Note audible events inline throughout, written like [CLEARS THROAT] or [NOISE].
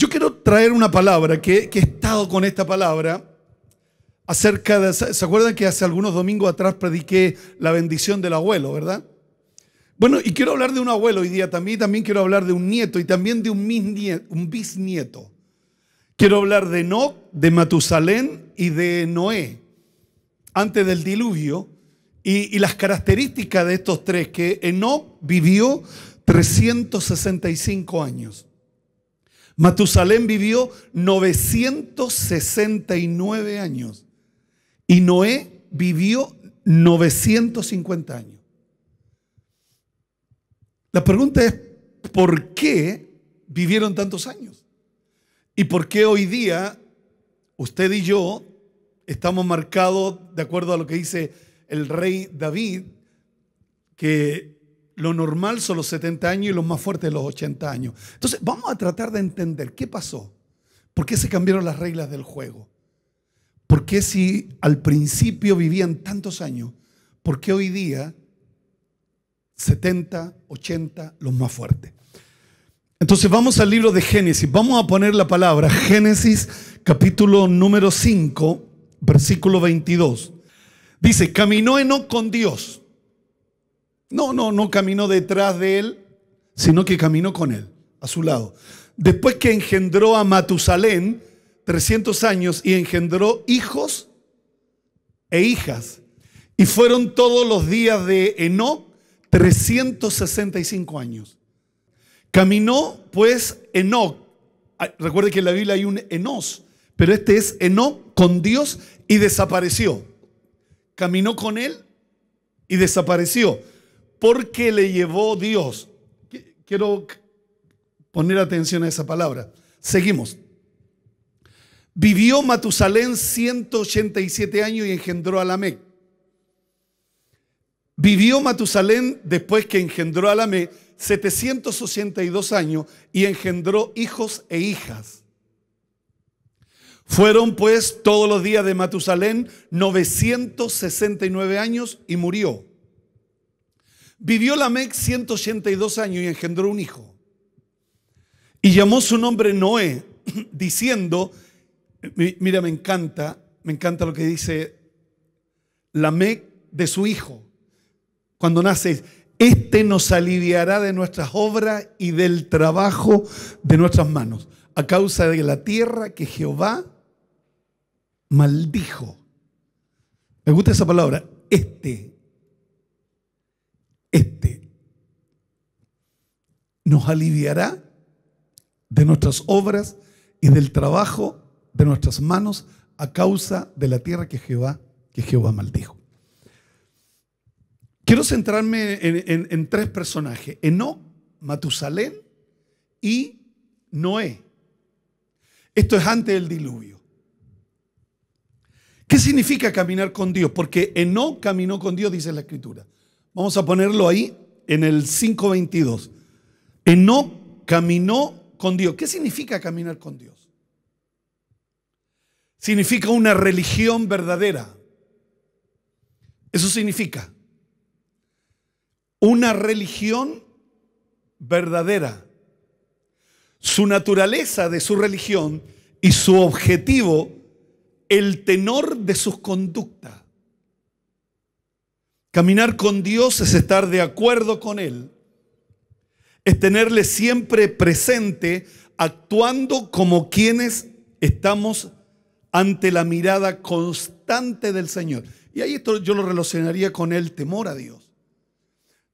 Yo quiero traer una palabra que, he estado con esta palabra acerca de, ¿se acuerdan que hace algunos domingos atrás prediqué la bendición del abuelo, verdad? Bueno, y quiero hablar de un abuelo hoy día también, también quiero hablar de un nieto y también de un, bisnieto. Quiero hablar de Enoch, de Matusalén y de Noé, antes del diluvio, y, y las características de estos tres, que Enoch vivió 365 años. Matusalén vivió 969 años y Noé vivió 950 años. La pregunta es, ¿por qué vivieron tantos años? ¿Y por qué hoy día usted y yo estamos marcados, de acuerdo a lo que dice el rey David, que lo normal son los 70 años y los más fuertes los 80 años. Entonces, vamos a tratar de entender qué pasó. ¿Por qué se cambiaron las reglas del juego? ¿Por qué si al principio vivían tantos años? ¿Por qué hoy día 70, 80, los más fuertes? Entonces vamos al libro de Génesis. Vamos a poner la palabra Génesis capítulo número 5, versículo 22. Dice, caminó Enoch con Dios no, no, no caminó detrás de él, sino que caminó con él, a su lado. Después que engendró a Matusalén, 300 años, y engendró hijos e hijas. Y fueron todos los días de Enoch 365 años. Caminó pues Enoch. Ah, recuerde que en la Biblia hay un Enos, pero este es Enoch con Dios y desapareció. Caminó con él y desapareció porque le llevó Dios. Quiero poner atención a esa palabra. Seguimos. Vivió Matusalén 187 años y engendró a Lamec. Vivió Matusalén después que engendró a Lamec 782 años y engendró hijos e hijas. Fueron pues todos los días de Matusalén 969 años y murió. Vivió Lamec 182 años y engendró un hijo. Y llamó su nombre Noé, [CLEARS THROAT] diciendo, mira, me encanta, me encanta lo que dice Lamec de su hijo. Cuando nace, este nos aliviará de nuestras obras y del trabajo de nuestras manos, a causa de la tierra que Jehová maldijo. Me gusta esa palabra, este este nos aliviará de nuestras obras y del trabajo de nuestras manos a causa de la tierra que Jehová, que Jehová maldijo. Quiero centrarme en, tres personajes, Eno, Matusalén y Noé. Esto es antes del diluvio. ¿Qué significa caminar con Dios? Porque Eno caminó con Dios, dice la escritura. Vamos a ponerlo ahí en el 5.22. no caminó con Dios. ¿Qué significa caminar con Dios? Significa una religión verdadera. Eso significa una religión verdadera. Su naturaleza de su religión y su objetivo, el tenor de sus conductas. Caminar con Dios es estar de acuerdo con Él. Es tenerle siempre presente, actuando como quienes estamos ante la mirada constante del Señor. Y ahí esto yo lo relacionaría con el temor a Dios.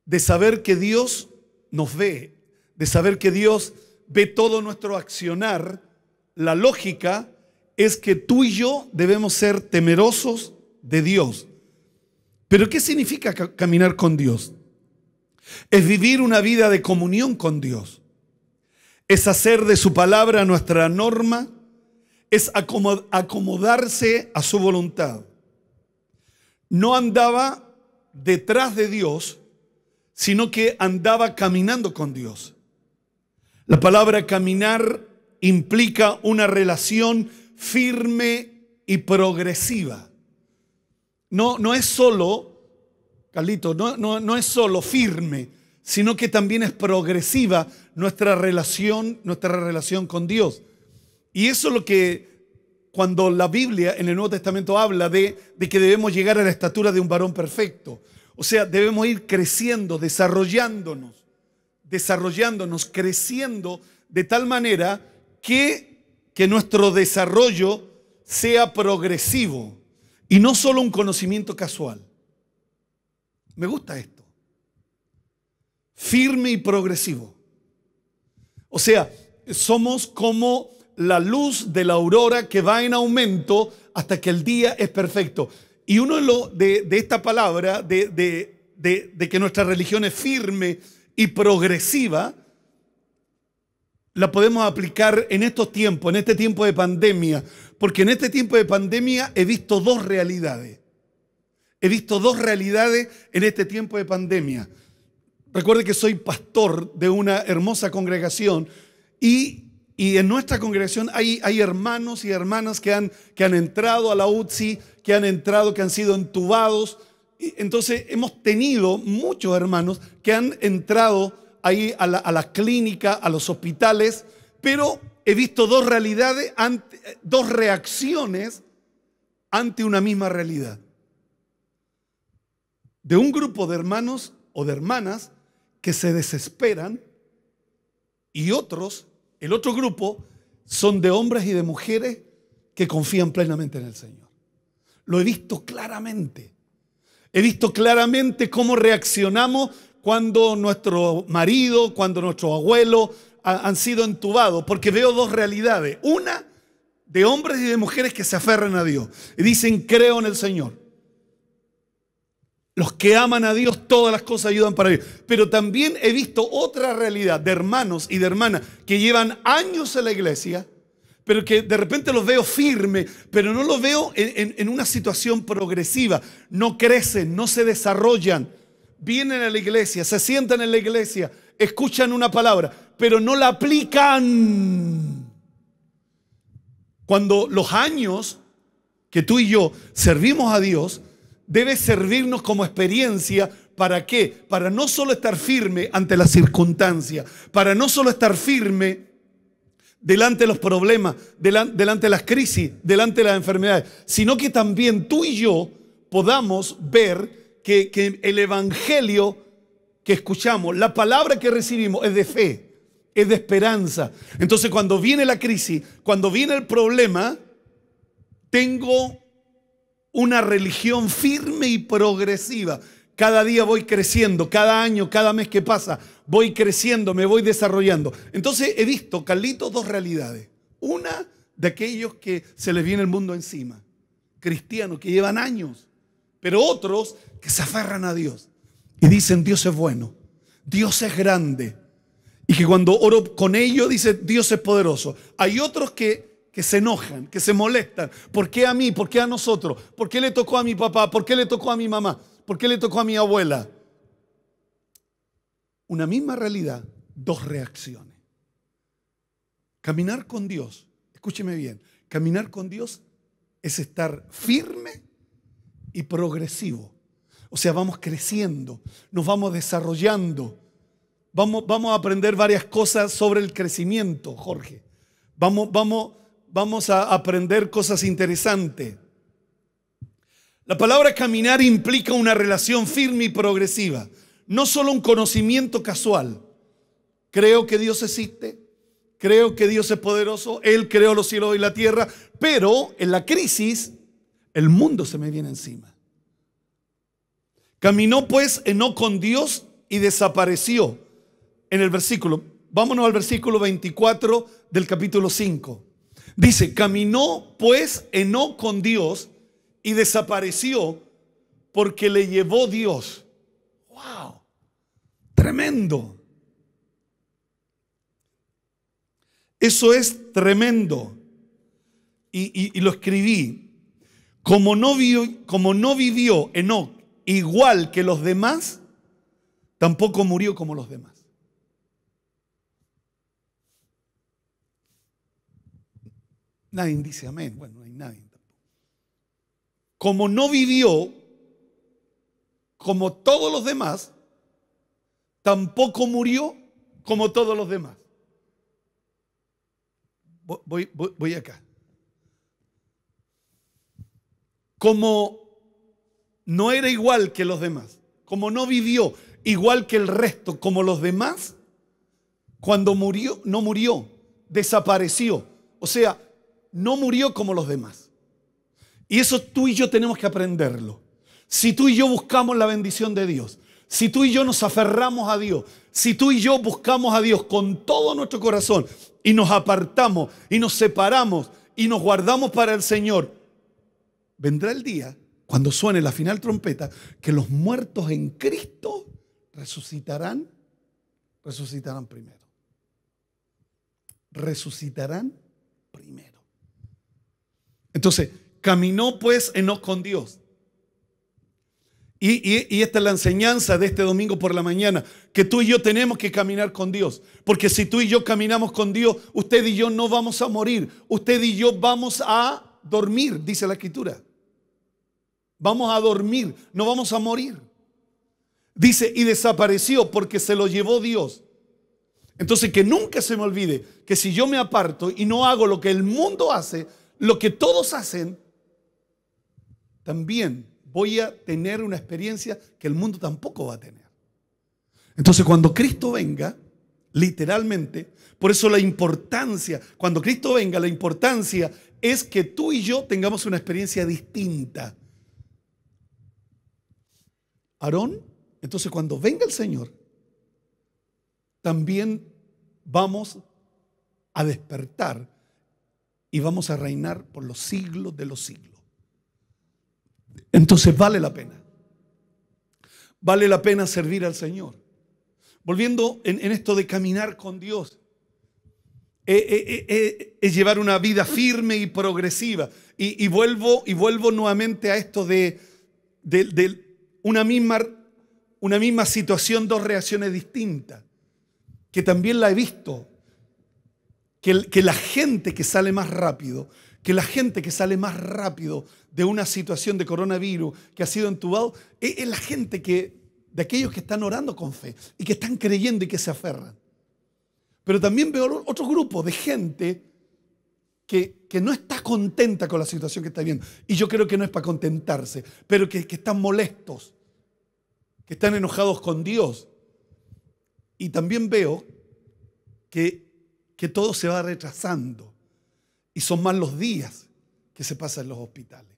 De saber que Dios nos ve, de saber que Dios ve todo nuestro accionar, la lógica es que tú y yo debemos ser temerosos de Dios pero ¿qué significa caminar con Dios? Es vivir una vida de comunión con Dios. Es hacer de su palabra nuestra norma. Es acomodarse a su voluntad. No andaba detrás de Dios, sino que andaba caminando con Dios. La palabra caminar implica una relación firme y progresiva no, no es solo, Carlito, no, no, es solo firme, sino que también es progresiva nuestra relación, nuestra relación con Dios. Y eso es lo que cuando la Biblia en el Nuevo Testamento habla de, de, que debemos llegar a la estatura de un varón perfecto. O sea, debemos ir creciendo, desarrollándonos, desarrollándonos, creciendo de tal manera que, que nuestro desarrollo sea progresivo. Y no solo un conocimiento casual. Me gusta esto. Firme y progresivo. O sea, somos como la luz de la aurora que va en aumento hasta que el día es perfecto. Y uno de, esta palabra, de, de que nuestra religión es firme y progresiva, la podemos aplicar en estos tiempos, en este tiempo de pandemia, porque en este tiempo de pandemia he visto dos realidades. He visto dos realidades en este tiempo de pandemia. Recuerde que soy pastor de una hermosa congregación y, en nuestra congregación hay, hay, hermanos y hermanas que han, que han entrado a la UTSI, que han entrado, que han sido entubados. Entonces hemos tenido muchos hermanos que han entrado ahí a la, clínica, a los hospitales, pero he visto dos realidades, dos reacciones ante una misma realidad. De un grupo de hermanos o de hermanas que se desesperan y otros, el otro grupo, son de hombres y de mujeres que confían plenamente en el Señor. Lo he visto claramente. He visto claramente cómo reaccionamos cuando nuestro marido, cuando nuestro abuelo han sido entubados, porque veo dos realidades. Una de hombres y de mujeres que se aferran a Dios y dicen, creo en el Señor. Los que aman a Dios, todas las cosas ayudan para Dios. Pero también he visto otra realidad de hermanos y de hermanas que llevan años en la iglesia, pero que de repente los veo firmes, pero no los veo en, en, una situación progresiva. No crecen, no se desarrollan vienen a la iglesia, se sientan en la iglesia, escuchan una palabra, pero no la aplican. Cuando los años que tú y yo servimos a Dios, debe servirnos como experiencia. ¿Para qué? Para no solo estar firme ante las circunstancias, para no solo estar firme delante de los problemas, delante de las crisis, delante de las enfermedades, sino que también tú y yo podamos ver que, el Evangelio que escuchamos, la palabra que recibimos es de fe, es de esperanza. Entonces cuando viene la crisis, cuando viene el problema, tengo una religión firme y progresiva. Cada día voy creciendo, cada año, cada mes que pasa, voy creciendo, me voy desarrollando. Entonces he visto, Carlitos, dos realidades. Una de aquellos que se les viene el mundo encima, cristianos que llevan años, pero otros que se aferran a Dios y dicen Dios es bueno, Dios es grande. Y que cuando oro con ellos dice Dios es poderoso. Hay otros que, que se enojan, que se molestan. ¿Por qué a mí? ¿Por qué a nosotros? ¿Por qué le tocó a mi papá? ¿Por qué le tocó a mi mamá? ¿Por qué le tocó a mi abuela? Una misma realidad, dos reacciones. Caminar con Dios, escúcheme bien, caminar con Dios es estar firme y progresivo o sea, vamos creciendo, nos vamos desarrollando. Vamos, vamos, a aprender varias cosas sobre el crecimiento, Jorge. Vamos, vamos, vamos a aprender cosas interesantes. La palabra caminar implica una relación firme y progresiva, no solo un conocimiento casual. Creo que Dios existe, creo que Dios es poderoso, Él creó los cielos y la tierra, pero en la crisis el mundo se me viene encima. Caminó pues Enoc con Dios y desapareció. En el versículo, vámonos al versículo 24 del capítulo 5. Dice, caminó pues Enoc con Dios y desapareció porque le llevó Dios. ¡Wow! Tremendo. Eso es tremendo. Y, lo escribí. Como no, vio, como no vivió Enoc igual que los demás, tampoco murió como los demás. Nadie dice amén. Bueno, no hay nadie tampoco. Como no vivió como todos los demás, tampoco murió como todos los demás. Voy, voy acá. Como no era igual que los demás, como no vivió igual que el resto, como los demás, cuando murió, no murió, desapareció. O sea, no murió como los demás. Y eso tú y yo tenemos que aprenderlo. Si tú y yo buscamos la bendición de Dios, si tú y yo nos aferramos a Dios, si tú y yo buscamos a Dios con todo nuestro corazón y nos apartamos y nos separamos y nos guardamos para el Señor, vendrá el día cuando suene la final trompeta, que los muertos en Cristo resucitarán, resucitarán primero. Resucitarán primero. Entonces, caminó pues nos con Dios. y, esta es la enseñanza de este domingo por la mañana, que tú y yo tenemos que caminar con Dios. Porque si tú y yo caminamos con Dios, usted y yo no vamos a morir, usted y yo vamos a dormir, dice la escritura. Vamos a dormir, no vamos a morir. Dice, y desapareció porque se lo llevó Dios. Entonces, que nunca se me olvide que si yo me aparto y no hago lo que el mundo hace, lo que todos hacen, también voy a tener una experiencia que el mundo tampoco va a tener. Entonces, cuando Cristo venga, literalmente, por eso la importancia, cuando Cristo venga, la importancia es que tú y yo tengamos una experiencia distinta Aarón, entonces cuando venga el Señor, también vamos a despertar y vamos a reinar por los siglos de los siglos. Entonces vale la pena. Vale la pena servir al Señor. Volviendo en, esto de caminar con Dios, eh, eh, eh, es llevar una vida firme y progresiva. Y, vuelvo, y vuelvo nuevamente a esto de, de una misma, una misma situación, dos reacciones distintas, que también la he visto, que, la gente que sale más rápido, que la gente que sale más rápido de una situación de coronavirus que ha sido entubado, es, la gente que, de aquellos que están orando con fe y que están creyendo y que se aferran. Pero también veo otro grupo de gente que, no está contenta con la situación que está viviendo. Y yo creo que no es para contentarse, pero que, que están molestos, que están enojados con Dios. Y también veo que, que todo se va retrasando y son más los días que se pasan en los hospitales.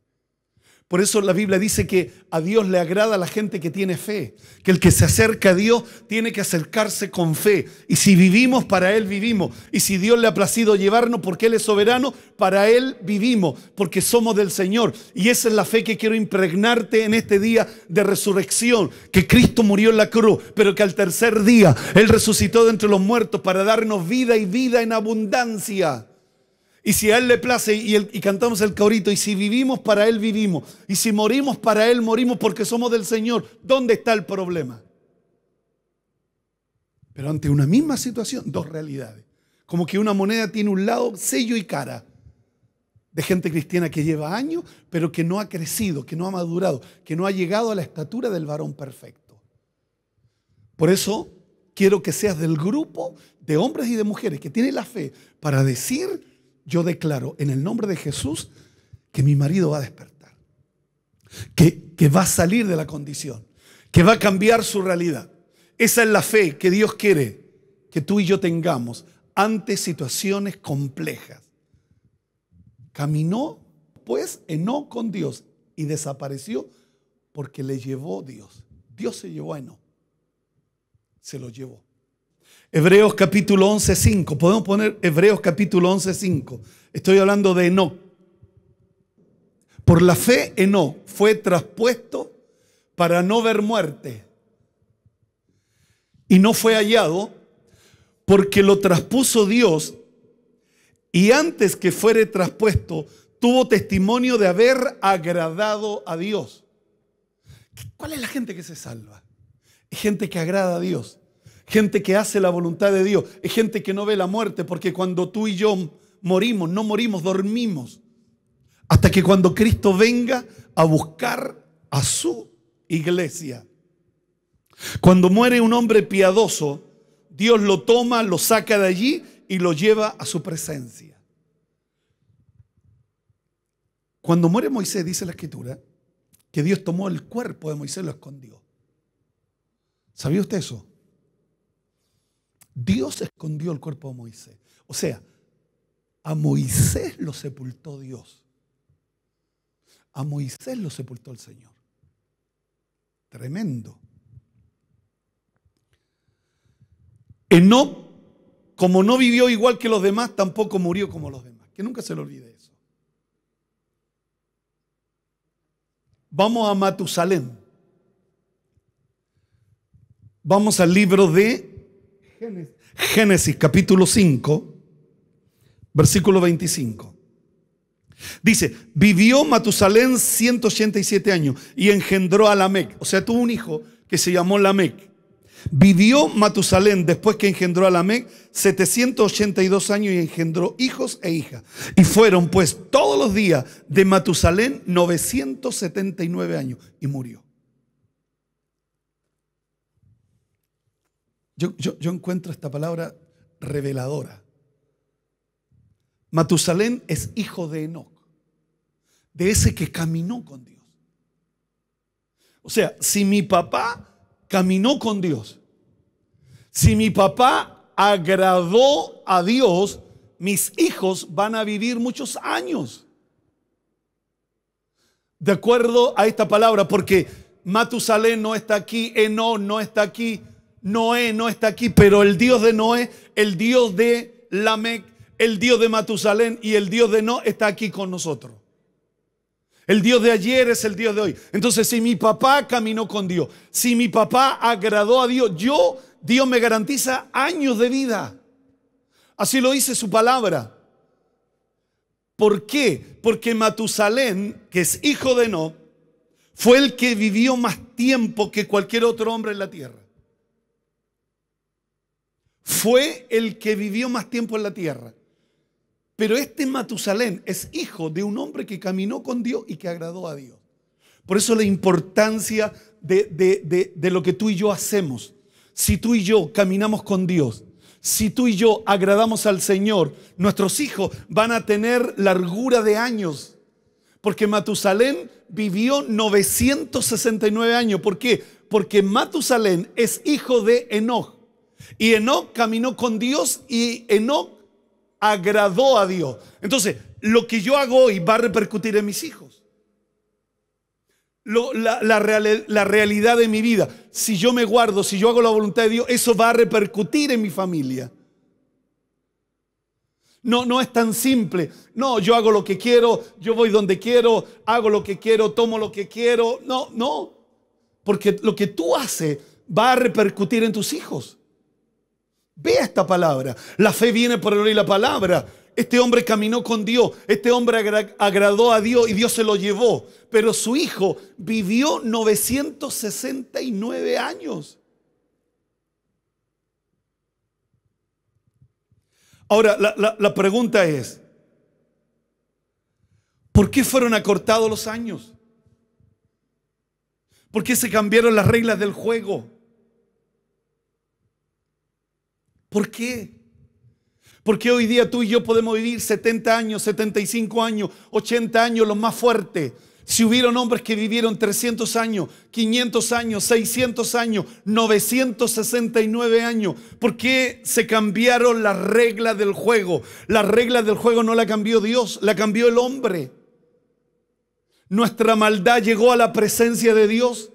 Por eso la Biblia dice que a Dios le agrada a la gente que tiene fe, que el que se acerca a Dios tiene que acercarse con fe. Y si vivimos, para Él vivimos. Y si Dios le ha placido llevarnos porque Él es soberano, para Él vivimos, porque somos del Señor. Y esa es la fe que quiero impregnarte en este día de resurrección, que Cristo murió en la cruz, pero que al tercer día Él resucitó de entre los muertos para darnos vida y vida en abundancia y si a Él le place y, cantamos el caurito, y si vivimos para Él vivimos, y si morimos para Él morimos porque somos del Señor, ¿dónde está el problema? Pero ante una misma situación, dos realidades. Como que una moneda tiene un lado, sello y cara. De gente cristiana que lleva años, pero que no ha crecido, que no ha madurado, que no ha llegado a la estatura del varón perfecto. Por eso quiero que seas del grupo de hombres y de mujeres que tienen la fe para decir yo declaro en el nombre de Jesús que mi marido va a despertar, que, va a salir de la condición, que va a cambiar su realidad. Esa es la fe que Dios quiere que tú y yo tengamos ante situaciones complejas. Caminó pues no con Dios y desapareció porque le llevó Dios. Dios se llevó a Eno. Se lo llevó. Hebreos capítulo 11, 5. Podemos poner Hebreos capítulo 11, 5. Estoy hablando de no. Por la fe, no fue traspuesto para no ver muerte. Y no fue hallado porque lo traspuso Dios y antes que fuere traspuesto tuvo testimonio de haber agradado a Dios. ¿Cuál es la gente que se salva? Es gente que agrada a Dios gente que hace la voluntad de Dios, es gente que no ve la muerte, porque cuando tú y yo morimos, no morimos, dormimos, hasta que cuando Cristo venga a buscar a su iglesia. Cuando muere un hombre piadoso, Dios lo toma, lo saca de allí y lo lleva a su presencia. Cuando muere Moisés, dice la escritura, que Dios tomó el cuerpo de Moisés y lo escondió. ¿Sabía usted eso? Dios escondió el cuerpo de Moisés. O sea, a Moisés lo sepultó Dios. A Moisés lo sepultó el Señor. Tremendo. no, como no vivió igual que los demás, tampoco murió como los demás. Que nunca se le olvide eso. Vamos a Matusalén. Vamos al libro de Génesis, capítulo 5, versículo 25. Dice, vivió Matusalén 187 años y engendró a Lamec. O sea, tuvo un hijo que se llamó Lamec. Vivió Matusalén después que engendró a Lamec 782 años y engendró hijos e hijas. Y fueron pues todos los días de Matusalén 979 años y murió. Yo, encuentro esta palabra reveladora. Matusalén es hijo de Enoch, de ese que caminó con Dios. O sea, si mi papá caminó con Dios, si mi papá agradó a Dios, mis hijos van a vivir muchos años. De acuerdo a esta palabra, porque Matusalén no está aquí, Enoch no está aquí, Noé no está aquí, pero el Dios de Noé, el Dios de Lamec, el Dios de Matusalén y el Dios de Noé está aquí con nosotros. El Dios de ayer es el Dios de hoy. Entonces, si mi papá caminó con Dios, si mi papá agradó a Dios, yo, Dios me garantiza años de vida. Así lo dice su palabra. ¿Por qué? Porque Matusalén, que es hijo de Noé fue el que vivió más tiempo que cualquier otro hombre en la tierra fue el que vivió más tiempo en la tierra. Pero este Matusalén es hijo de un hombre que caminó con Dios y que agradó a Dios. Por eso la importancia de, lo que tú y yo hacemos. Si tú y yo caminamos con Dios, si tú y yo agradamos al Señor, nuestros hijos van a tener largura de años. Porque Matusalén vivió 969 años. ¿Por qué? Porque Matusalén es hijo de Enoch. Y Enoch caminó con Dios y Enoch agradó a Dios. Entonces, lo que yo hago hoy va a repercutir en mis hijos. la, la realidad de mi vida, si yo me guardo, si yo hago la voluntad de Dios, eso va a repercutir en mi familia. No, no es tan simple. No, yo hago lo que quiero, yo voy donde quiero, hago lo que quiero, tomo lo que quiero. No, no. Porque lo que tú haces va a repercutir en tus hijos. Ve esta palabra. La fe viene por el oír la palabra. Este hombre caminó con Dios, este hombre agradó a Dios y Dios se lo llevó. Pero su hijo vivió 969 años. Ahora, la, la pregunta es, ¿por qué fueron acortados los años? ¿Por qué se cambiaron las reglas del juego? ¿Por qué? ¿Por qué hoy día tú y yo podemos vivir 70 años, 75 años, 80 años, los más fuertes? Si hubieron hombres que vivieron 300 años, 500 años, 600 años, 969 años, ¿por qué se cambiaron las reglas del juego? Las reglas del juego no la cambió Dios, la cambió el hombre. Nuestra maldad llegó a la presencia de Dios.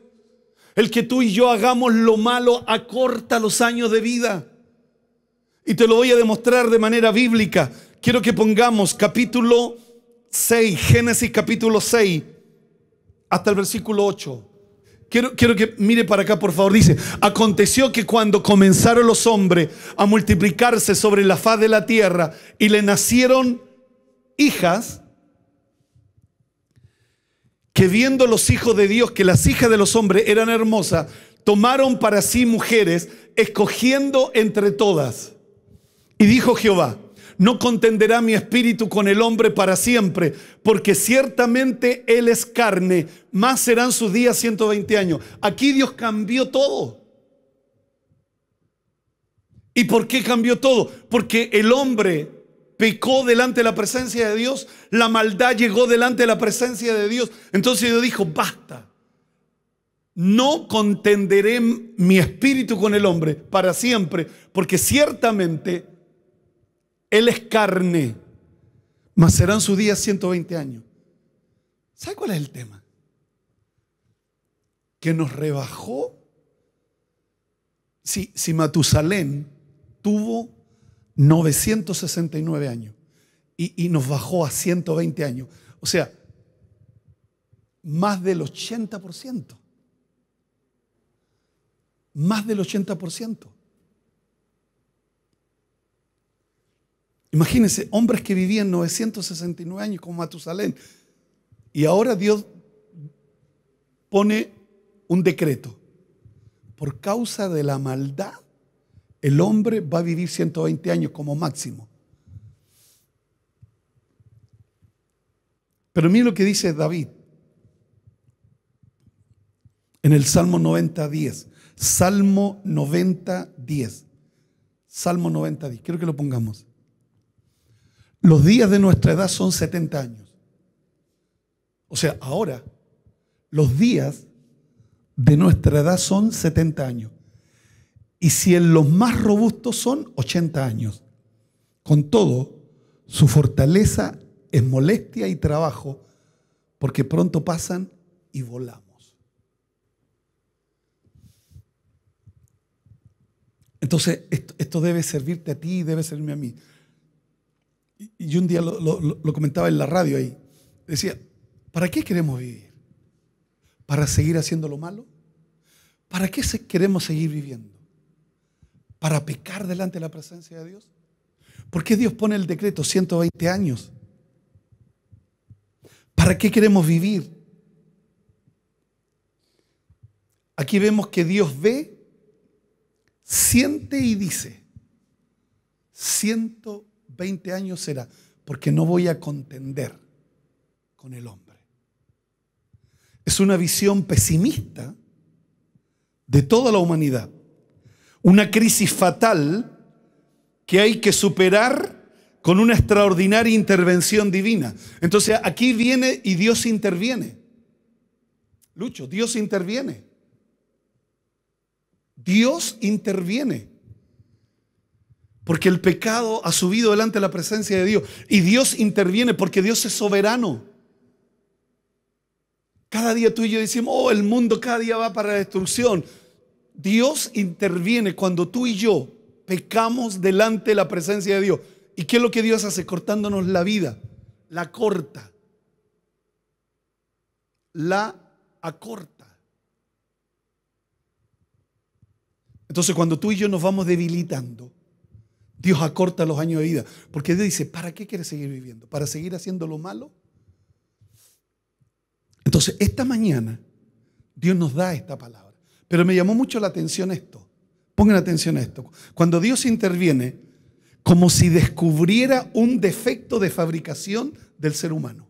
El que tú y yo hagamos lo malo acorta los años de vida. Y te lo voy a demostrar de manera bíblica. Quiero que pongamos capítulo 6, Génesis capítulo 6, hasta el versículo 8. Quiero, quiero, que mire para acá, por favor. Dice, aconteció que cuando comenzaron los hombres a multiplicarse sobre la faz de la tierra y le nacieron hijas, que viendo los hijos de Dios que las hijas de los hombres eran hermosas, tomaron para sí mujeres, escogiendo entre todas. Y dijo Jehová, no contenderá mi espíritu con el hombre para siempre, porque ciertamente él es carne, más serán sus días 120 años. Aquí Dios cambió todo. ¿Y por qué cambió todo? Porque el hombre pecó delante de la presencia de Dios, la maldad llegó delante de la presencia de Dios. Entonces Dios dijo, basta, no contenderé mi espíritu con el hombre para siempre, porque ciertamente él es carne, mas serán sus días 120 años. ¿Sabe cuál es el tema? Que nos rebajó. Si, si Matusalén tuvo 969 años y, y nos bajó a 120 años, o sea, más del 80%. Más del 80%. Imagínense, hombres que vivían 969 años como Matusalén. Y ahora Dios pone un decreto. Por causa de la maldad, el hombre va a vivir 120 años como máximo. Pero mire lo que dice David en el Salmo 90.10. Salmo 90, 10. Salmo 90, 10. Quiero que lo pongamos. Los días de nuestra edad son 70 años. O sea, ahora, los días de nuestra edad son 70 años. Y si en los más robustos son 80 años. Con todo, su fortaleza es molestia y trabajo, porque pronto pasan y volamos. Entonces, esto, debe servirte a ti y debe servirme a mí y un día lo, comentaba en la radio ahí, decía, ¿para qué queremos vivir? ¿Para seguir haciendo lo malo? ¿Para qué queremos seguir viviendo? ¿Para pecar delante de la presencia de Dios? ¿Por qué Dios pone el decreto 120 años? ¿Para qué queremos vivir? Aquí vemos que Dios ve, siente y dice, 120 20 años será, porque no voy a contender con el hombre. Es una visión pesimista de toda la humanidad, una crisis fatal que hay que superar con una extraordinaria intervención divina. Entonces aquí viene y Dios interviene. Lucho, Dios interviene. Dios interviene. Porque el pecado ha subido delante de la presencia de Dios. Y Dios interviene porque Dios es soberano. Cada día tú y yo decimos, oh, el mundo cada día va para la destrucción. Dios interviene cuando tú y yo pecamos delante de la presencia de Dios. ¿Y qué es lo que Dios hace? Cortándonos la vida. La corta. La acorta. Entonces cuando tú y yo nos vamos debilitando, Dios acorta los años de vida. Porque Dios dice, ¿para qué quieres seguir viviendo? ¿Para seguir haciendo lo malo? Entonces, esta mañana Dios nos da esta palabra. Pero me llamó mucho la atención esto. Pongan atención a esto. Cuando Dios interviene, como si descubriera un defecto de fabricación del ser humano.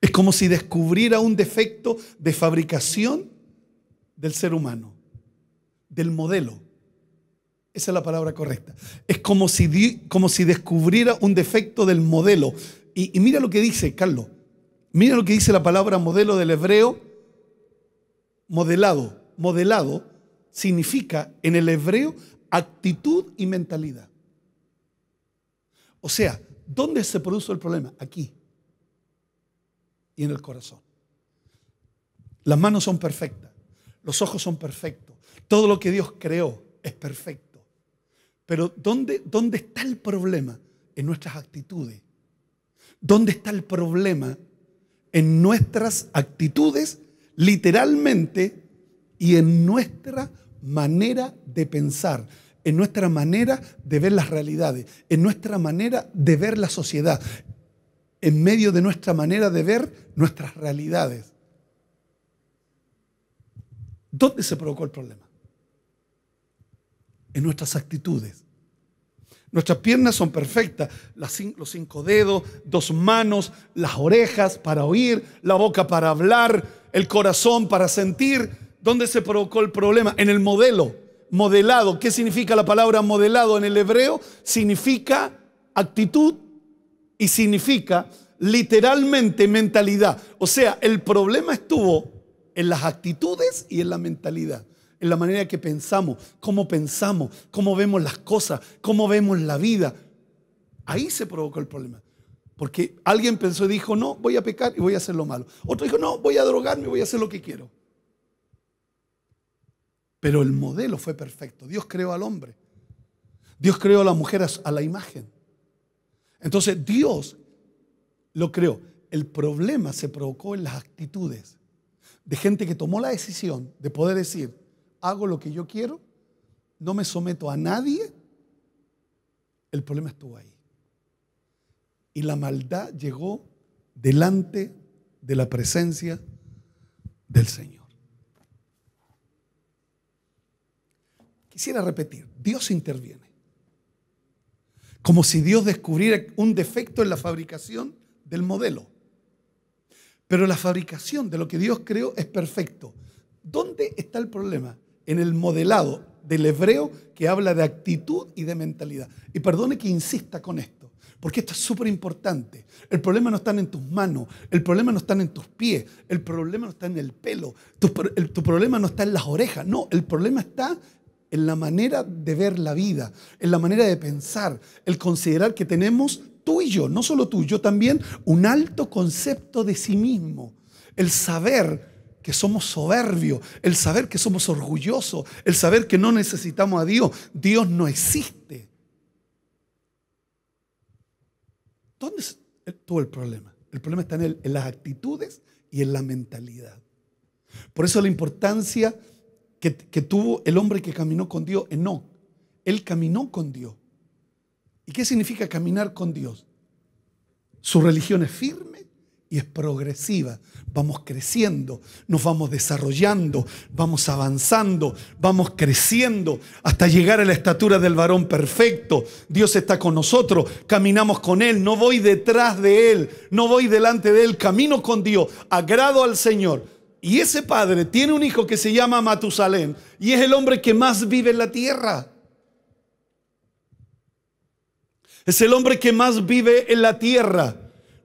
Es como si descubriera un defecto de fabricación del ser humano, del modelo. Esa es la palabra correcta. Es como si, como si descubriera un defecto del modelo. Y, mira lo que dice, Carlos. Mira lo que dice la palabra modelo del hebreo. Modelado. Modelado significa en el hebreo actitud y mentalidad. O sea, ¿dónde se produjo el problema? Aquí. Y en el corazón. Las manos son perfectas. Los ojos son perfectos. Todo lo que Dios creó es perfecto pero ¿dónde, ¿dónde está el problema? En nuestras actitudes. ¿Dónde está el problema? En nuestras actitudes, literalmente, y en nuestra manera de pensar, en nuestra manera de ver las realidades, en nuestra manera de ver la sociedad, en medio de nuestra manera de ver nuestras realidades. ¿Dónde se provocó el problema? en nuestras actitudes. Nuestras piernas son perfectas, los cinco dedos, dos manos, las orejas para oír, la boca para hablar, el corazón para sentir. ¿Dónde se provocó el problema? En el modelo, modelado. ¿Qué significa la palabra modelado en el hebreo? Significa actitud y significa literalmente mentalidad. O sea, el problema estuvo en las actitudes y en la mentalidad en la manera que pensamos, cómo pensamos, cómo vemos las cosas, cómo vemos la vida. Ahí se provocó el problema. Porque alguien pensó y dijo, no, voy a pecar y voy a hacer lo malo. Otro dijo, no, voy a drogarme, y voy a hacer lo que quiero. Pero el modelo fue perfecto. Dios creó al hombre. Dios creó a la mujer a la imagen. Entonces Dios lo creó. El problema se provocó en las actitudes de gente que tomó la decisión de poder decir, hago lo que yo quiero, no me someto a nadie, el problema estuvo ahí. Y la maldad llegó delante de la presencia del Señor. Quisiera repetir, Dios interviene. Como si Dios descubriera un defecto en la fabricación del modelo. Pero la fabricación de lo que Dios creó es perfecto. ¿Dónde está el problema? en el modelado del hebreo que habla de actitud y de mentalidad. Y perdone que insista con esto, porque esto es súper importante. El problema no está en tus manos, el problema no está en tus pies, el problema no está en el pelo, tu, problema no está en las orejas, no, el problema está en la manera de ver la vida, en la manera de pensar, el considerar que tenemos tú y yo, no solo tú, yo también, un alto concepto de sí mismo, el saber que somos soberbios, el saber que somos orgullosos, el saber que no necesitamos a Dios. Dios no existe. ¿Dónde todo el problema? El problema está en, en las actitudes y en la mentalidad. Por eso la importancia que, que tuvo el hombre que caminó con Dios, No, Él caminó con Dios. ¿Y qué significa caminar con Dios? Su religión es firme, y es progresiva. Vamos creciendo, nos vamos desarrollando, vamos avanzando, vamos creciendo hasta llegar a la estatura del varón perfecto. Dios está con nosotros, caminamos con Él, no voy detrás de Él, no voy delante de Él, camino con Dios, agrado al Señor. Y ese padre tiene un hijo que se llama Matusalén y es el hombre que más vive en la tierra. Es el hombre que más vive en la tierra.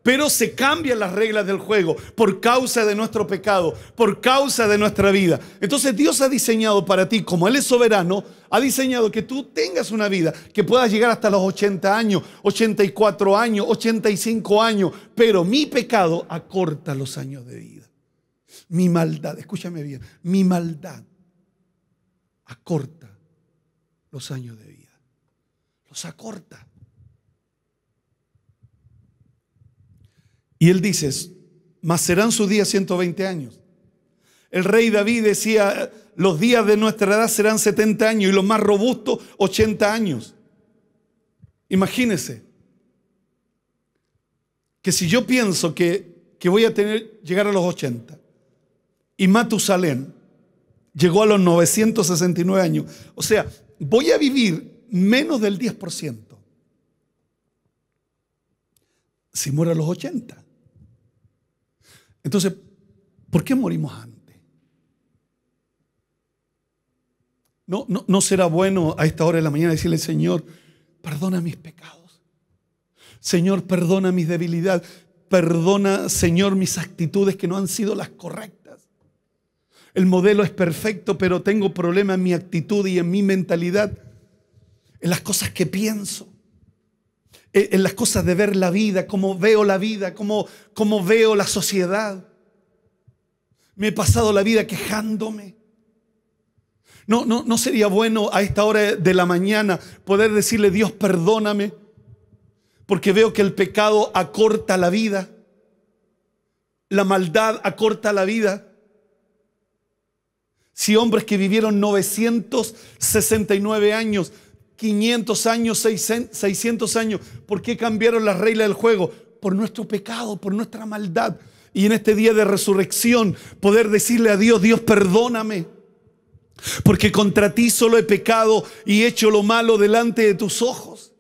Pero se cambian las reglas del juego por causa de nuestro pecado, por causa de nuestra vida. Entonces Dios ha diseñado para ti, como Él es soberano, ha diseñado que tú tengas una vida, que puedas llegar hasta los 80 años, 84 años, 85 años. Pero mi pecado acorta los años de vida. Mi maldad, escúchame bien, mi maldad acorta los años de vida. Los acorta. Y él dice, más serán sus días 120 años. El rey David decía, los días de nuestra edad serán 70 años y los más robustos 80 años. Imagínese. que si yo pienso que, voy a tener, llegar a los 80 y Matusalén llegó a los 969 años, o sea, voy a vivir menos del 10% si muero a los 80. Entonces, ¿por qué morimos antes? No, no, será bueno a esta hora de la mañana decirle, Señor, perdona mis pecados. Señor, perdona mis debilidades. Perdona, Señor, mis actitudes que no han sido las correctas. El modelo es perfecto, pero tengo problemas en mi actitud y en mi mentalidad, en las cosas que pienso. Eh, en las cosas de ver la vida, cómo veo la vida, cómo, cómo veo la sociedad. Me he pasado la vida quejándome. No, no, no sería bueno a esta hora de la mañana poder decirle, Dios, perdóname, porque veo que el pecado acorta la vida, la maldad acorta la vida. Si hombres que vivieron 969 años 500 años, 600 años. ¿Por qué cambiaron las reglas del juego? Por nuestro pecado, por nuestra maldad. Y en este día de resurrección poder decirle a Dios, Dios perdóname. Porque contra ti solo he pecado y he hecho lo malo delante de tus ojos.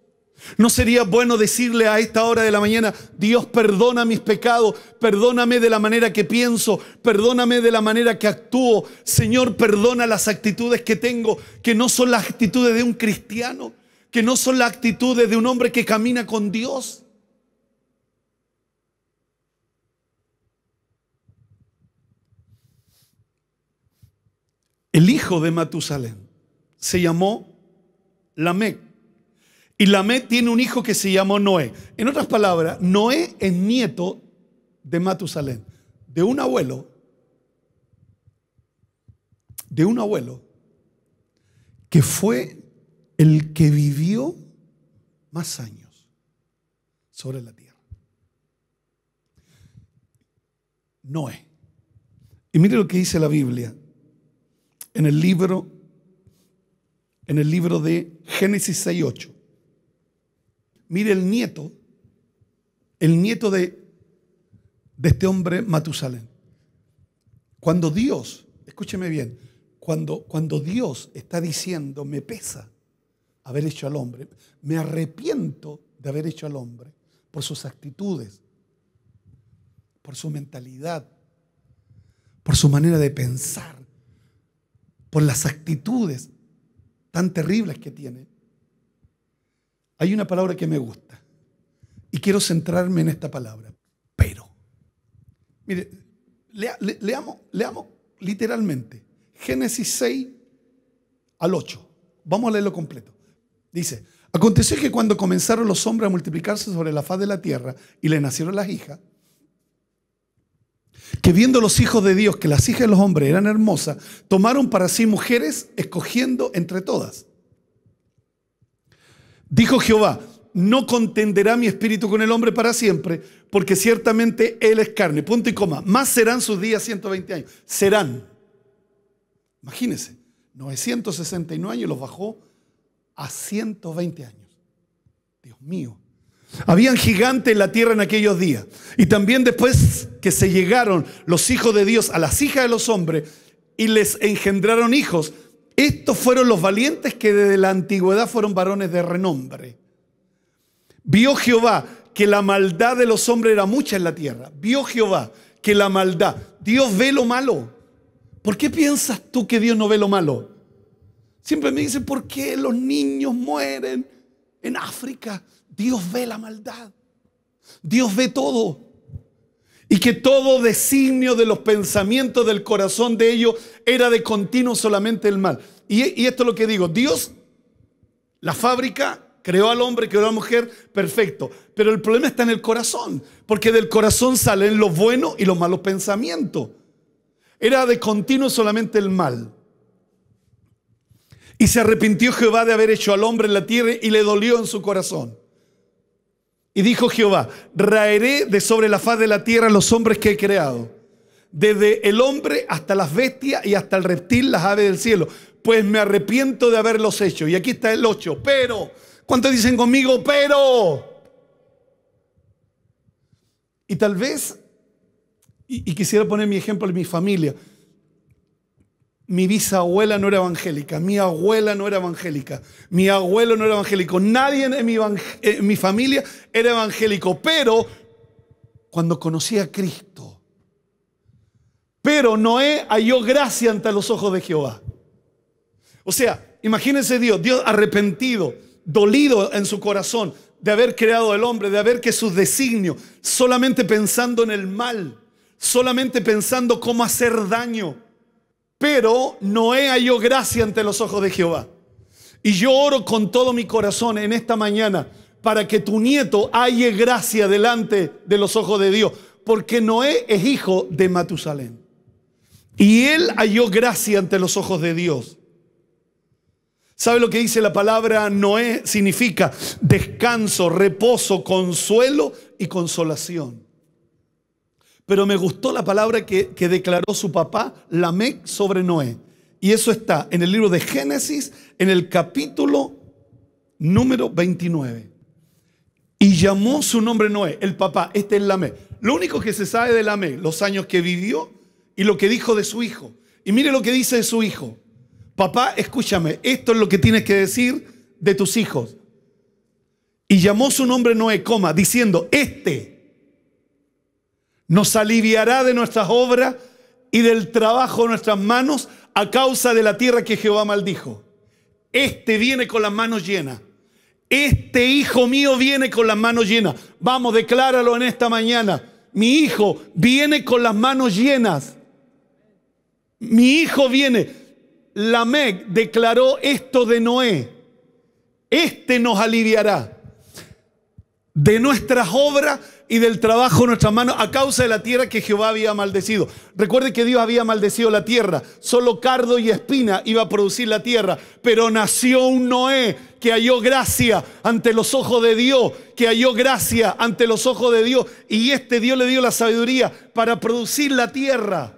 ¿No sería bueno decirle a esta hora de la mañana, Dios perdona mis pecados, perdóname de la manera que pienso, perdóname de la manera que actúo, Señor, perdona las actitudes que tengo, que no son las actitudes de un cristiano, que no son las actitudes de un hombre que camina con Dios? El hijo de Matusalén se llamó Lamec y Lamed tiene un hijo que se llamó Noé. En otras palabras, Noé es nieto de Matusalén, de un abuelo, de un abuelo que fue el que vivió más años sobre la tierra. Noé. Y mire lo que dice la Biblia en el libro en el libro de Génesis 6:8. Mire el nieto, el nieto de, de este hombre Matusalén. Cuando Dios, escúcheme bien, cuando, cuando Dios está diciendo, me pesa haber hecho al hombre, me arrepiento de haber hecho al hombre por sus actitudes, por su mentalidad, por su manera de pensar, por las actitudes tan terribles que tiene. Hay una palabra que me gusta y quiero centrarme en esta palabra, pero. Mire, leamos, leamos literalmente Génesis 6 al 8. Vamos a leerlo completo. Dice, aconteció que cuando comenzaron los hombres a multiplicarse sobre la faz de la tierra y le nacieron las hijas, que viendo los hijos de Dios que las hijas de los hombres eran hermosas, tomaron para sí mujeres escogiendo entre todas. Dijo Jehová, no contenderá mi espíritu con el hombre para siempre, porque ciertamente él es carne. Punto y coma. Más serán sus días 120 años. Serán. Imagínense, 969 años los bajó a 120 años. Dios mío. Habían gigantes en la tierra en aquellos días. Y también después que se llegaron los hijos de Dios a las hijas de los hombres y les engendraron hijos, estos fueron los valientes que desde la antigüedad fueron varones de renombre. Vio Jehová que la maldad de los hombres era mucha en la tierra. Vio Jehová que la maldad, Dios ve lo malo. ¿Por qué piensas tú que Dios no ve lo malo? Siempre me dicen, ¿por qué los niños mueren en África? Dios ve la maldad. Dios ve todo y que todo designio de los pensamientos del corazón de ellos era de continuo solamente el mal. Y, esto es lo que digo, Dios, la fábrica, creó al hombre, creó a la mujer, perfecto, pero el problema está en el corazón, porque del corazón salen los buenos y los malos pensamientos. Era de continuo solamente el mal. Y se arrepintió Jehová de haber hecho al hombre en la tierra y le dolió en su corazón. Y dijo Jehová, raeré de sobre la faz de la tierra los hombres que he creado, desde el hombre hasta las bestias y hasta el reptil, las aves del cielo, pues me arrepiento de haberlos hecho. Y aquí está el 8, pero, ¿cuántos dicen conmigo? Pero. Y tal vez, y, y quisiera poner mi ejemplo en mi familia, mi bisabuela no era evangélica, mi abuela no era evangélica, mi abuelo no era evangélico, nadie en eh, mi, familia era evangélico, pero cuando conocí a Cristo, pero Noé halló gracia ante los ojos de Jehová. O sea, imagínense Dios, Dios arrepentido, dolido en su corazón de haber creado al hombre, de haber que su designio, solamente pensando en el mal, solamente pensando cómo hacer daño. Pero Noé halló gracia ante los ojos de Jehová. Y yo oro con todo mi corazón en esta mañana para que tu nieto halle gracia delante de los ojos de Dios. Porque Noé es hijo de Matusalén. Y él halló gracia ante los ojos de Dios. ¿Sabe lo que dice la palabra Noé? Significa descanso, reposo, consuelo y consolación. Pero me gustó la palabra que, declaró su papá, Lamec, sobre Noé. Y eso está en el libro de Génesis, en el capítulo número 29. Y llamó su nombre Noé, el papá, este es Lamec. Lo único que se sabe de Lamec, los años que vivió y lo que dijo de su hijo. Y mire lo que dice de su hijo. Papá, escúchame, esto es lo que tienes que decir de tus hijos. Y llamó su nombre Noé, coma, diciendo, este nos aliviará de nuestras obras y del trabajo de nuestras manos a causa de la tierra que Jehová maldijo. Este viene con las manos llenas. Este hijo mío viene con las manos llenas. Vamos, decláralo en esta mañana. Mi hijo viene con las manos llenas. Mi hijo viene. Lamec declaró esto de Noé. Este nos aliviará de nuestras obras y del trabajo de nuestras manos a causa de la tierra que Jehová había maldecido. Recuerde que Dios había maldecido la tierra, solo cardo y espina iba a producir la tierra, pero nació un Noé que halló gracia ante los ojos de Dios, que halló gracia ante los ojos de Dios, y este Dios le dio la sabiduría para producir la tierra.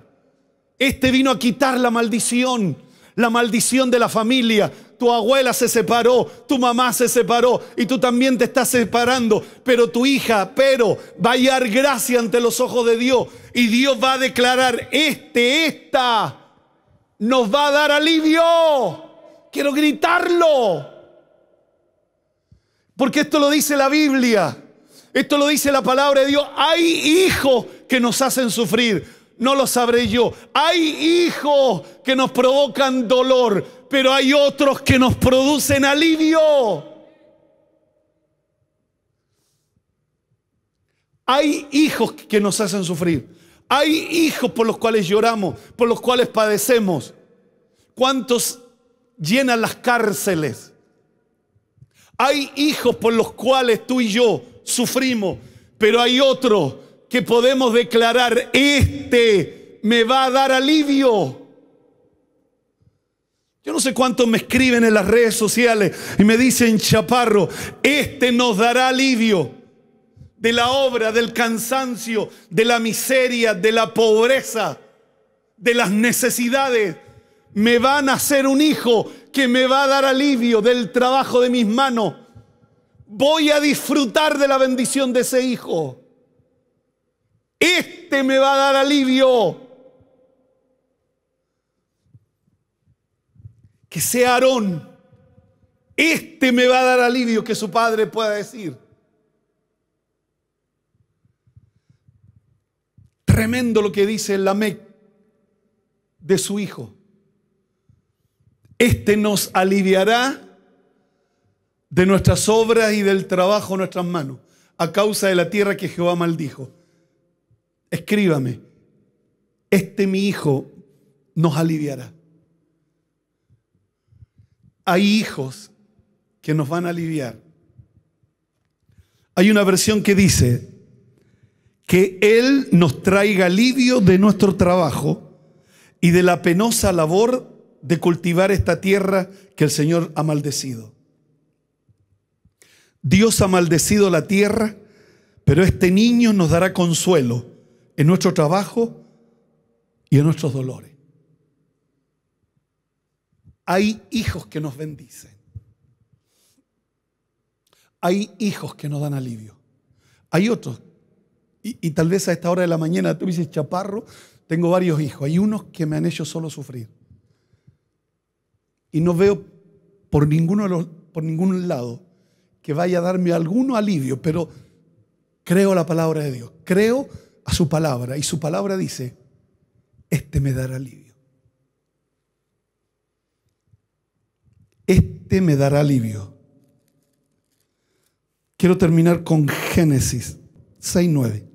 Este vino a quitar la maldición la maldición de la familia. Tu abuela se separó, tu mamá se separó y tú también te estás separando. Pero tu hija, pero, va a hallar gracia ante los ojos de Dios. Y Dios va a declarar, este, esta, nos va a dar alivio. Quiero gritarlo. Porque esto lo dice la Biblia. Esto lo dice la palabra de Dios. Hay hijos que nos hacen sufrir no lo sabré yo. Hay hijos que nos provocan dolor, pero hay otros que nos producen alivio. Hay hijos que nos hacen sufrir. Hay hijos por los cuales lloramos, por los cuales padecemos. ¿Cuántos llenan las cárceles? Hay hijos por los cuales tú y yo sufrimos, pero hay otros que podemos declarar, este me va a dar alivio. Yo no sé cuántos me escriben en las redes sociales y me dicen, chaparro, este nos dará alivio de la obra, del cansancio, de la miseria, de la pobreza, de las necesidades. Me va a nacer un hijo que me va a dar alivio del trabajo de mis manos. Voy a disfrutar de la bendición de ese hijo. Este me va a dar alivio. Que sea Aarón. Este me va a dar alivio que su padre pueda decir. Tremendo lo que dice el Lamec de su hijo. Este nos aliviará de nuestras obras y del trabajo de nuestras manos, a causa de la tierra que Jehová maldijo escríbame, este mi hijo nos aliviará. Hay hijos que nos van a aliviar. Hay una versión que dice que Él nos traiga alivio de nuestro trabajo y de la penosa labor de cultivar esta tierra que el Señor ha maldecido. Dios ha maldecido la tierra, pero este niño nos dará consuelo en nuestro trabajo y en nuestros dolores. Hay hijos que nos bendicen. Hay hijos que nos dan alivio. Hay otros. Y, tal vez a esta hora de la mañana tú dices, chaparro, tengo varios hijos. Hay unos que me han hecho solo sufrir. Y no veo por, ninguno de los, por ningún lado que vaya a darme alguno alivio, pero creo la palabra de Dios. Creo a su palabra y su palabra dice, este me dará alivio. Este me dará alivio. Quiero terminar con Génesis 6.9.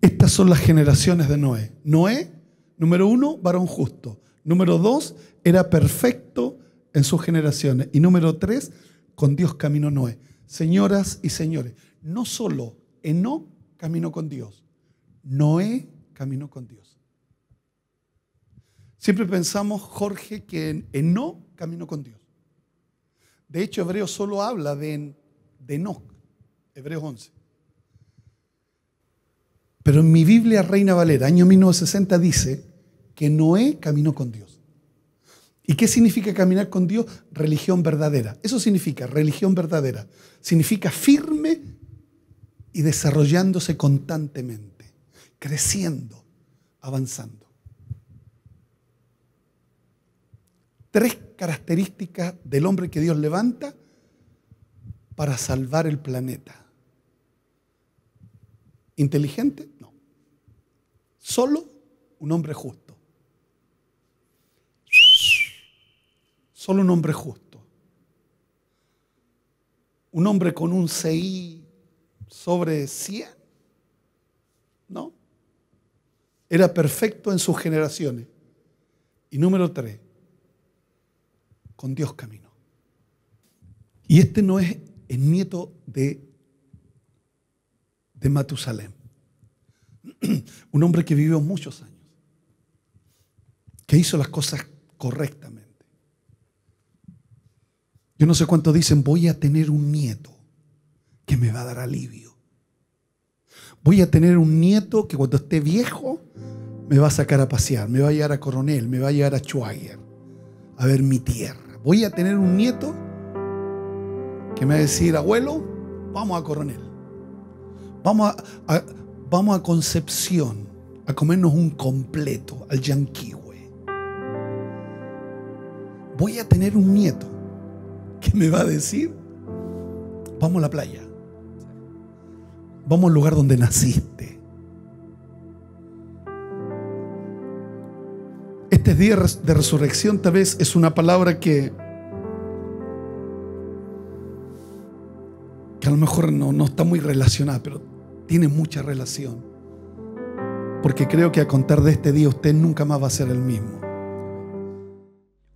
Estas son las generaciones de Noé. Noé, número uno, varón justo. Número dos, era perfecto en sus generaciones. Y número tres, con Dios caminó Noé. Señoras y señores, no solo Eno caminó con Dios, Noé caminó con Dios. Siempre pensamos, Jorge, que en No caminó con Dios. De hecho, Hebreo solo habla de, de Enoch, Hebreos 11. Pero en mi Biblia Reina Valera, año 1960, dice que Noé caminó con Dios. ¿Y qué significa caminar con Dios? Religión verdadera. Eso significa religión verdadera. Significa firme y desarrollándose constantemente creciendo, avanzando. Tres características del hombre que Dios levanta para salvar el planeta. ¿Inteligente? No. Solo un hombre justo. Solo un hombre justo. Un hombre con un CI sobre 100. No. Era perfecto en sus generaciones. Y número tres, con Dios camino. Y este no es el nieto de, de [CLEARS THROAT] un hombre que vivió muchos años, que hizo las cosas correctamente. Yo no sé cuánto dicen, voy a tener un nieto que me va a dar alivio. Voy a tener un nieto que cuando esté viejo me va a sacar a pasear, me va a llevar a Coronel, me va a llevar a Schwager, a ver mi tierra. Voy a tener un nieto que me va a decir, abuelo, vamos a Coronel, vamos a, vamos a Concepción a comernos un completo al Yanquiwe. Voy a tener un nieto que me va a decir, vamos a la playa. Vamos al lugar donde naciste. Este día de resurrección tal vez es una palabra que, que a lo mejor no, no está muy relacionada, pero tiene mucha relación. Porque creo que a contar de este día usted nunca más va a ser el mismo.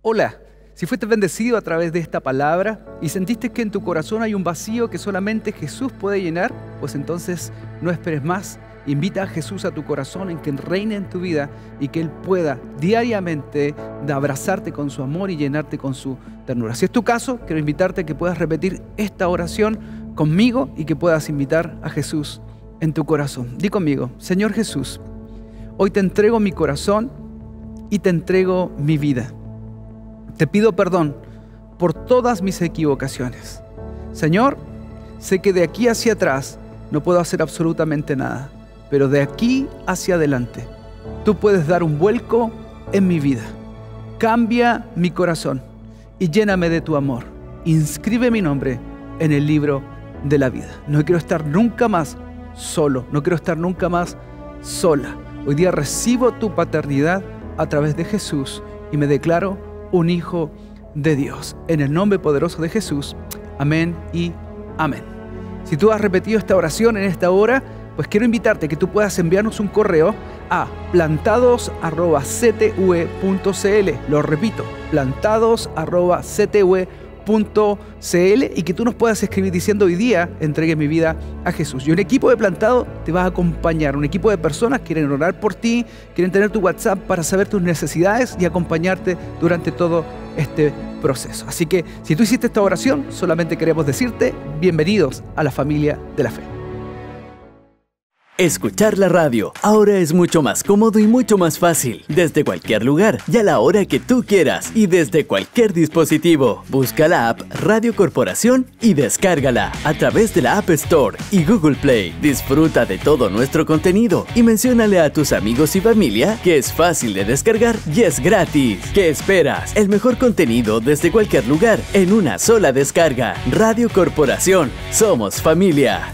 Hola. Si fuiste bendecido a través de esta palabra y sentiste que en tu corazón hay un vacío que solamente Jesús puede llenar, pues entonces no esperes más. Invita a Jesús a tu corazón en que reine en tu vida y que Él pueda diariamente abrazarte con su amor y llenarte con su ternura. Si es tu caso, quiero invitarte a que puedas repetir esta oración conmigo y que puedas invitar a Jesús en tu corazón. Di conmigo, Señor Jesús, hoy te entrego mi corazón y te entrego mi vida te pido perdón por todas mis equivocaciones. Señor, sé que de aquí hacia atrás no puedo hacer absolutamente nada, pero de aquí hacia adelante tú puedes dar un vuelco en mi vida. Cambia mi corazón y lléname de tu amor. Inscribe mi nombre en el libro de la vida. No quiero estar nunca más solo, no quiero estar nunca más sola. Hoy día recibo tu paternidad a través de Jesús y me declaro un hijo de Dios. En el nombre poderoso de Jesús. Amén y amén. Si tú has repetido esta oración en esta hora, pues quiero invitarte que tú puedas enviarnos un correo a plantados.ctue.cl. Lo repito, plantados.ctue.cl .cl y que tú nos puedas escribir diciendo hoy día entregué mi vida a Jesús. Y un equipo de plantado te va a acompañar, un equipo de personas quieren orar por ti, quieren tener tu WhatsApp para saber tus necesidades y acompañarte durante todo este proceso. Así que si tú hiciste esta oración, solamente queremos decirte bienvenidos a la familia de la fe. Escuchar la radio ahora es mucho más cómodo y mucho más fácil, desde cualquier lugar y a la hora que tú quieras y desde cualquier dispositivo. Busca la app Radio Corporación y descárgala a través de la App Store y Google Play. Disfruta de todo nuestro contenido y menciónale a tus amigos y familia que es fácil de descargar y es gratis. ¿Qué esperas? El mejor contenido desde cualquier lugar en una sola descarga. Radio Corporación, somos familia.